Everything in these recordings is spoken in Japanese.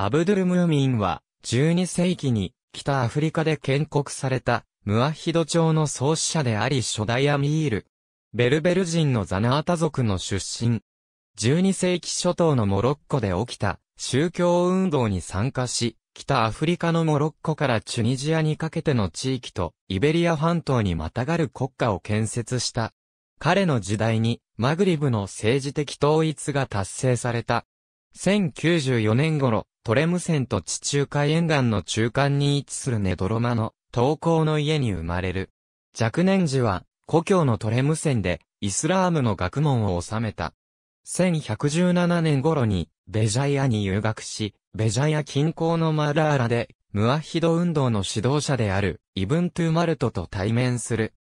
アブドゥル・ムーミンは、12世紀に、北アフリカで建国された、ムアヒド朝の創始者であり初代アミール。ベルベル人のザナータ族の出身。12世紀初頭のモロッコで起きた宗教運動に参加し、北アフリカのモロッコからチュニジアにかけての地域とイベリア半島にまたがる国家を建設した。彼の時代にマグリブの政治的統一が達成された。1094年頃、トレム線と地中海沿岸の中間に位置するネドロマの投稿の家に生まれる。若年時は、故郷のトレム線で、イスラームの学問を収めた。1117年頃に、ベジャイアに留学し、ベジャイア近郊のマラーラで、ムアヒド運動の指導者である、イブントゥ・マルトと対面する。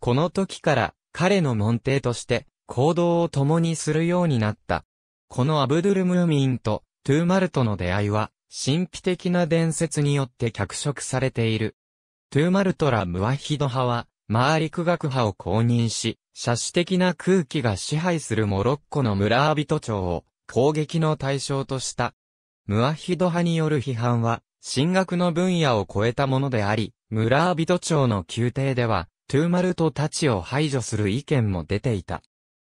この時から、彼の門弟として、行動を共にするようになった。このアブドゥルムーミンと、トゥーマルとの出会いは、神秘的な伝説によって脚色されている。トゥーマルトラ・ムワヒド派は、マーリク学派を公認し、写史的な空気が支配するモロッコの村アビト町を攻撃の対象とした。ムワヒド派による批判は、進学の分野を超えたものであり、村アビト町の宮廷では、トゥーマルトたちを排除する意見も出ていた。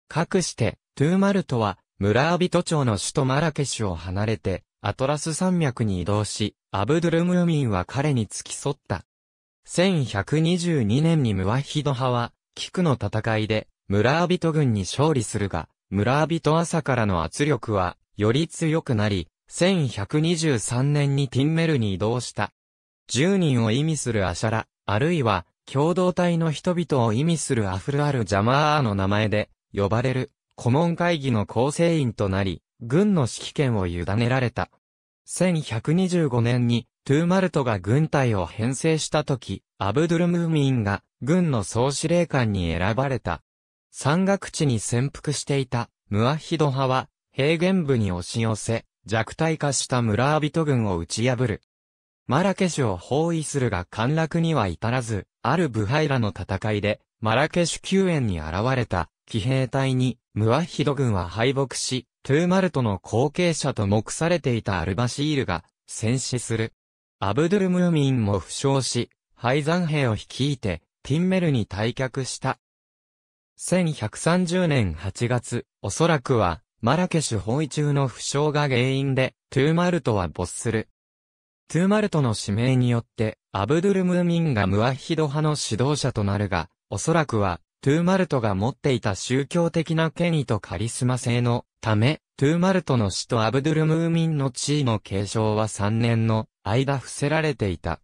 かくして、トゥーマルトは、ムラービト町の首都マラケシュを離れて、アトラス山脈に移動し、アブドゥルムーミンは彼に付き添った。1122年にムワヒド派は、キクの戦いで、ムラービト軍に勝利するが、ムラービト朝からの圧力は、より強くなり、1123年にティンメルに移動した。10人を意味するアシャラ、あるいは、共同体の人々を意味するアフルアル・ジャマーの名前で、呼ばれる顧問会議の構成員となり、軍の指揮権を委ねられた。1125年に、トゥーマルトが軍隊を編成した時、アブドゥルムーミンが軍の総司令官に選ばれた。山岳地に潜伏していたムアヒド派は平原部に押し寄せ、弱体化した村人軍を打ち破る。マラケシュを包囲するが陥落には至らず、ある部イらの戦いで、マラケシュ救援に現れた騎兵隊にムワッヒド軍は敗北し、トゥーマルトの後継者と目されていたアルバシールが戦死する。アブドゥルムーミンも負傷し、敗残兵を率いて、ティンメルに退却した。1130年8月、おそらくは、マラケシュ包囲中の負傷が原因で、トゥーマルトは没する。トゥーマルトの指名によって、アブドゥルムーミンがムワッヒド派の指導者となるが、おそらくは、トゥーマルトが持っていた宗教的な権威とカリスマ性のため、トゥーマルトの死とアブドゥルムーミンの地位の継承は3年の間伏せられていた。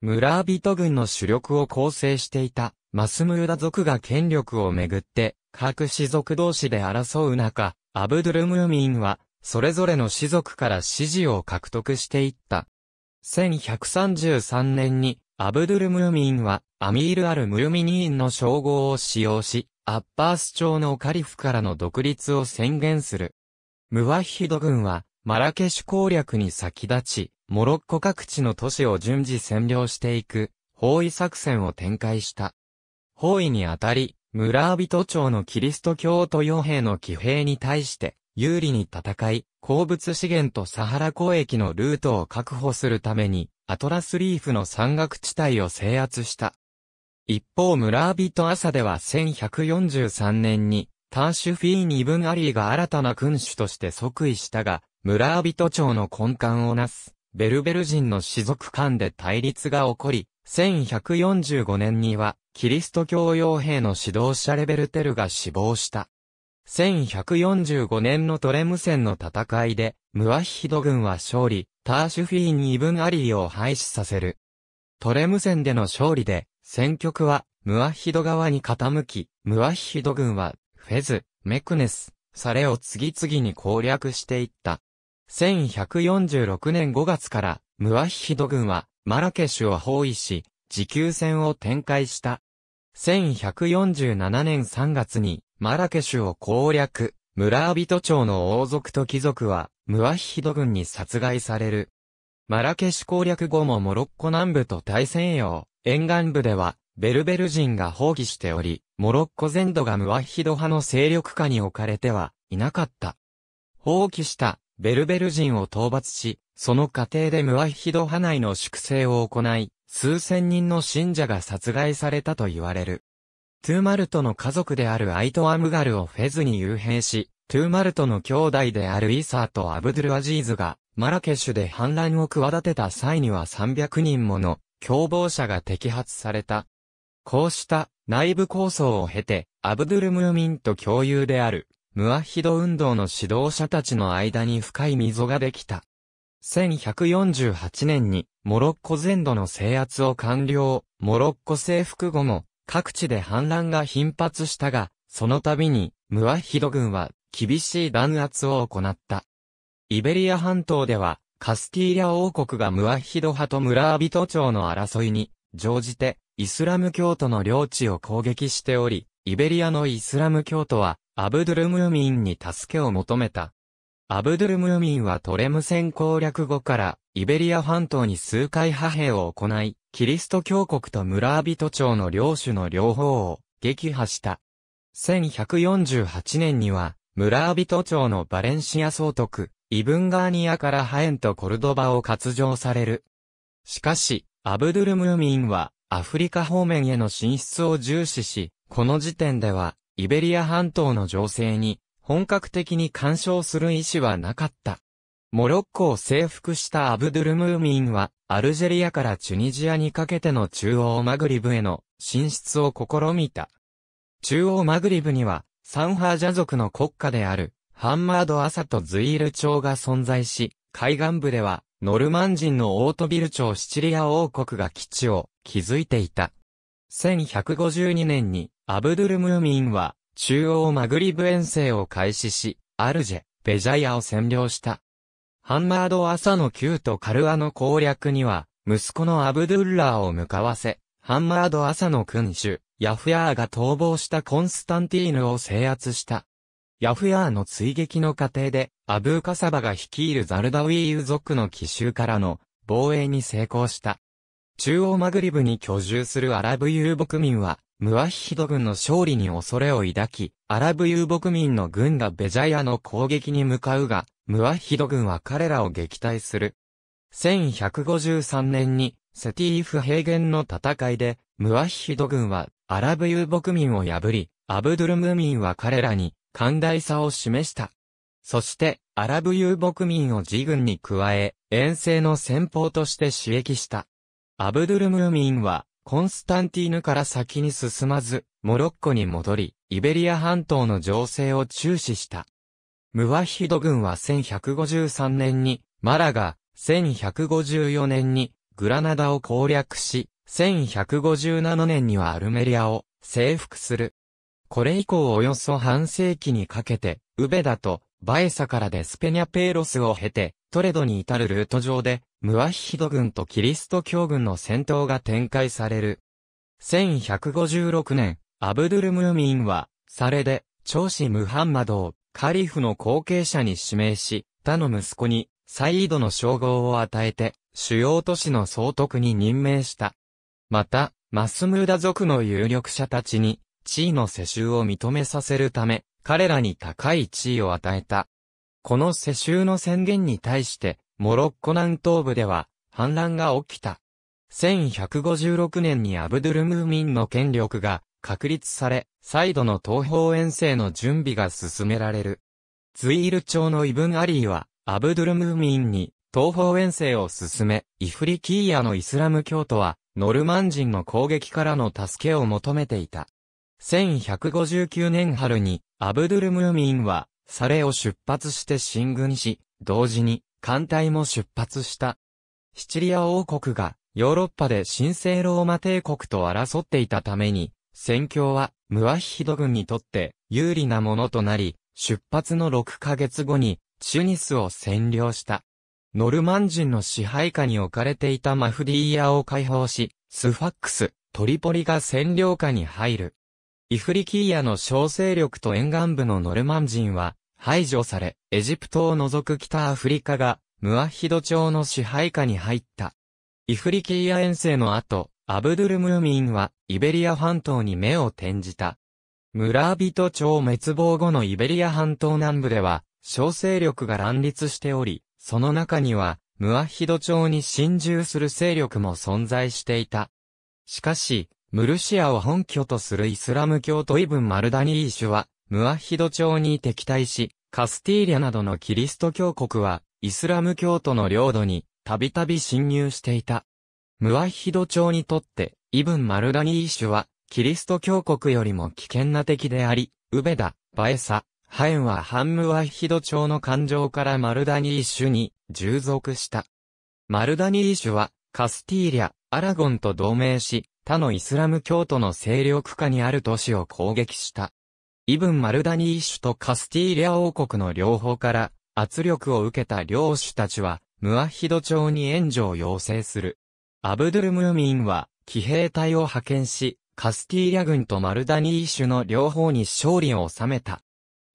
ムラービト軍の主力を構成していたマスムーダ族が権力をめぐって各氏族同士で争う中、アブドゥルムーミンはそれぞれの氏族から支持を獲得していった。1133年にアブドゥル・ムーミンは、アミール・アル・ムーミニーンの称号を使用し、アッパース朝のカリフからの独立を宣言する。ムワヒド軍は、マラケシュ攻略に先立ち、モロッコ各地の都市を順次占領していく、包囲作戦を展開した。包囲にあたり、ムラービト朝のキリスト教徒傭兵の騎兵に対して、有利に戦い、鉱物資源とサハラ交易のルートを確保するために、アトラスリーフの山岳地帯を制圧した。一方村人朝では1143年に、ターシュフィーニブンアリーが新たな君主として即位したが、村人町の根幹をなす、ベルベル人の士族間で対立が起こり、1145年には、キリスト教傭兵の指導者レベルテルが死亡した。1145年のトレム戦の戦いで、ムワヒヒド軍は勝利、ターシュフィーン・イブン・アリーを廃止させる。トレム戦での勝利で、戦局は、ムアヒド側に傾き、ムアヒド軍は、フェズ、メクネス、サレを次々に攻略していった。1146年5月から、ムアヒド軍は、マラケシュを包囲し、持久戦を展開した。1147年3月に、マラケシュを攻略、村人町の王族と貴族は、ムワヒヒド軍に殺害される。マラケシュ攻略後もモロッコ南部と大西洋、沿岸部では、ベルベル人が放棄しており、モロッコ全土がムワヒド派の勢力下に置かれてはいなかった。放棄したベルベル人を討伐し、その過程でムワヒド派内の粛清を行い、数千人の信者が殺害されたと言われる。トゥーマルトの家族であるアイト・アムガルをフェズに幽閉し、トゥーマルトの兄弟であるイーサーとアブドゥルアジーズが、マラケシュで反乱を企てた際には300人もの共謀者が摘発された。こうした内部構想を経て、アブドゥルムーミンと共有である、ムアヒド運動の指導者たちの間に深い溝ができた。1148年に、モロッコ全土の制圧を完了、モロッコ征服後も、各地で反乱が頻発したが、その度に、ムワヒド軍は厳しい弾圧を行った。イベリア半島では、カスティーリャ王国がムワヒド派とムラービト朝の争いに乗じて、イスラム教徒の領地を攻撃しており、イベリアのイスラム教徒は、アブドゥルムーミンに助けを求めた。アブドゥルムーミンはトレム戦攻略後から、イベリア半島に数回派兵を行い、キリスト教国とムラービト朝の領主の両方を撃破した。1148年には、村人町のバレンシア総督、イブンガーニアからハエンとコルドバを割上される。しかし、アブドゥルムーミンは、アフリカ方面への進出を重視し、この時点では、イベリア半島の情勢に、本格的に干渉する意思はなかった。モロッコを征服したアブドゥルムーミンは、アルジェリアからチュニジアにかけての中央マグリブへの進出を試みた。中央マグリブには、サンハージャ族の国家である、ハンマード・アサとズイール朝が存在し、海岸部では、ノルマン人のオートビル朝シチリア王国が基地を築いていた。1152年に、アブドゥル・ムーミンは、中央マグリブ遠征を開始し、アルジェ、ベジャイアを占領した。ハンマード・アサの旧とカルアの攻略には、息子のアブドゥルラーを向かわせ、ハンマード・アサの君主、ヤフヤーが逃亡したコンスタンティーヌを制圧した。ヤフヤーの追撃の過程で、アブーカサバが率いるザルダウィーユ族の奇襲からの防衛に成功した。中央マグリブに居住するアラブ遊牧民は、ムワヒヒド軍の勝利に恐れを抱き、アラブ遊牧民の軍がベジャイアの攻撃に向かうが、ムワヒド軍は彼らを撃退する。1153年に、セティーフ平原の戦いで、ムワヒヒド軍はアラブ遊牧民を破り、アブドゥルムミンは彼らに、寛大さを示した。そして、アラブ遊牧民を自軍に加え、遠征の先方として刺激した。アブドゥルムーミンは、コンスタンティーヌから先に進まず、モロッコに戻り、イベリア半島の情勢を注視した。ムワヒド軍は1153年に、マラガ、1154年に、グラナダを攻略し、1157年にはアルメリアを征服する。これ以降およそ半世紀にかけて、ウベダとバエサからデスペニャペーロスを経て、トレドに至るルート上で、ムワヒヒド軍とキリスト教軍の戦闘が展開される。1156年、アブドゥルムーミンは、サレで、長子ムハンマドを、カリフの後継者に指名し、他の息子に、サイードの称号を与えて、主要都市の総督に任命した。また、マスムーダ族の有力者たちに、地位の世襲を認めさせるため、彼らに高い地位を与えた。この世襲の宣言に対して、モロッコ南東部では、反乱が起きた。1156年にアブドゥルムーミンの権力が確立され、再度の東方遠征の準備が進められる。ズイール朝のイブン・アリーは、アブドゥルムーミンに東方遠征を進め、イフリキーヤのイスラム教徒はノルマン人の攻撃からの助けを求めていた。1159年春に、アブドゥルムーミンは、サレを出発して進軍し、同時に、艦隊も出発した。シチリア王国が、ヨーロッパで神聖ローマ帝国と争っていたために、戦況は、ムアヒド軍にとって有利なものとなり、出発の6ヶ月後に、チュニスを占領した。ノルマン人の支配下に置かれていたマフディーヤを解放し、スファックス、トリポリが占領下に入る。イフリキーヤの小勢力と沿岸部のノルマン人は排除され、エジプトを除く北アフリカがムアヒド朝の支配下に入った。イフリキーヤ遠征の後、アブドゥルムーミンはイベリア半島に目を転じた。村人町滅亡後のイベリア半島南部では、小勢力が乱立しており、その中には、ムアヒド朝に侵入する勢力も存在していた。しかし、ムルシアを本拠とするイスラム教徒イブン・マルダニーシュは、ムアヒド朝に敵対し、カスティーリャなどのキリスト教国は、イスラム教徒の領土に、たびたび侵入していた。ムアヒド朝にとって、イブン・マルダニーシュは、キリスト教国よりも危険な敵であり、ウベダ、バエサ、ハエンはハンムワヒド朝の感情からマルダニー州に従属した。マルダニー州はカスティーリャ、アラゴンと同盟し、他のイスラム教徒の勢力下にある都市を攻撃した。イブン・マルダニー州とカスティーリャ王国の両方から圧力を受けた領主たちは、ムアヒド朝に援助を要請する。アブドゥル・ムーミンは、騎兵隊を派遣し、カスティーリャ軍とマルダニー州の両方に勝利を収めた。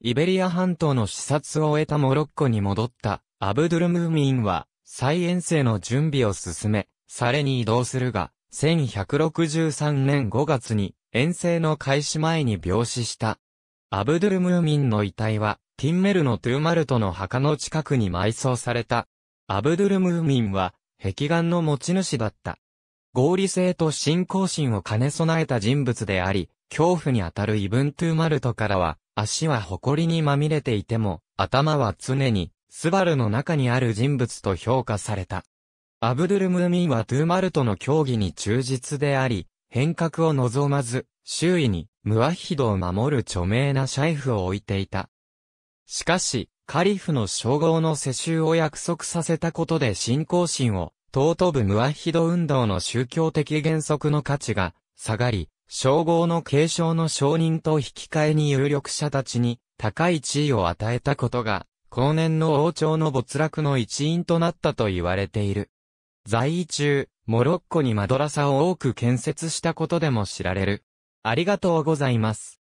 イベリア半島の視察を終えたモロッコに戻ったアブドゥルムーミンは再遠征の準備を進め、サレに移動するが、1163年5月に遠征の開始前に病死した。アブドゥルムーミンの遺体はティンメルのトゥーマルトの墓の近くに埋葬された。アブドゥルムーミンは壁眼の持ち主だった。合理性と信仰心を兼ね備えた人物であり、恐怖にあたるイブントゥーマルトからは、足は誇りにまみれていても、頭は常に、スバルの中にある人物と評価された。アブドゥル・ムーミンはトゥーマルトの競技に忠実であり、変革を望まず、周囲に、ムワヒドを守る著名なシャイフを置いていた。しかし、カリフの称号の世襲を約束させたことで信仰心を、尊ぶムワヒド運動の宗教的原則の価値が、下がり、称号の継承の承認と引き換えに有力者たちに高い地位を与えたことが、後年の王朝の没落の一因となったと言われている。在位中、モロッコにマドラサを多く建設したことでも知られる。ありがとうございます。